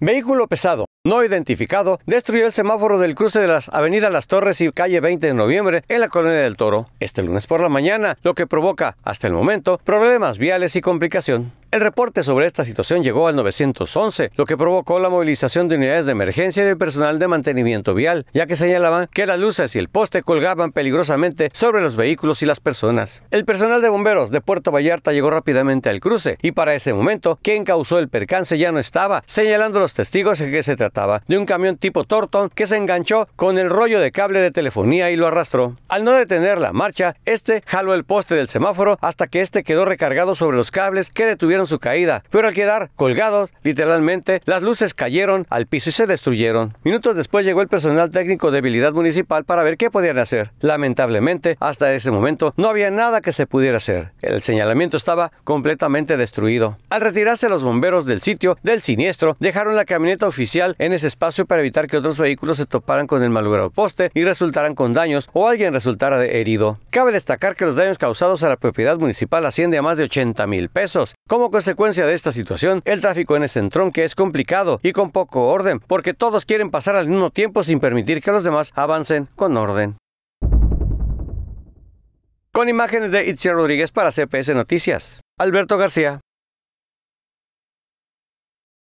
Vehículo pesado, no identificado, destruyó el semáforo del cruce de las avenidas Las Torres y calle 20 de noviembre en la colonia del Toro este lunes por la mañana, lo que provoca, hasta el momento, problemas viales y complicación. El reporte sobre esta situación llegó al 911, lo que provocó la movilización de unidades de emergencia y de personal de mantenimiento vial, ya que señalaban que las luces y el poste colgaban peligrosamente sobre los vehículos y las personas. El personal de bomberos de Puerto Vallarta llegó rápidamente al cruce y para ese momento quien causó el percance ya no estaba, señalando los testigos que se trataba de un camión tipo Torton que se enganchó con el rollo de cable de telefonía y lo arrastró. Al no detener la marcha, este jaló el poste del semáforo hasta que este quedó recargado sobre los cables que detuvieron su caída, pero al quedar colgados, literalmente, las luces cayeron al piso y se destruyeron. Minutos después llegó el personal técnico de habilidad municipal para ver qué podían hacer. Lamentablemente, hasta ese momento no había nada que se pudiera hacer. El señalamiento estaba completamente destruido. Al retirarse los bomberos del sitio del siniestro, dejaron la camioneta oficial en ese espacio para evitar que otros vehículos se toparan con el malogrado poste y resultaran con daños o alguien resultara herido. Cabe destacar que los daños causados a la propiedad municipal ascienden a más de 80 mil pesos. Como consecuencia de esta situación, el tráfico en ese entronque es complicado y con poco orden, porque todos quieren pasar al mismo tiempo sin permitir que los demás avancen con orden. Con imágenes de Itzia Rodríguez para CPS Noticias, Alberto García.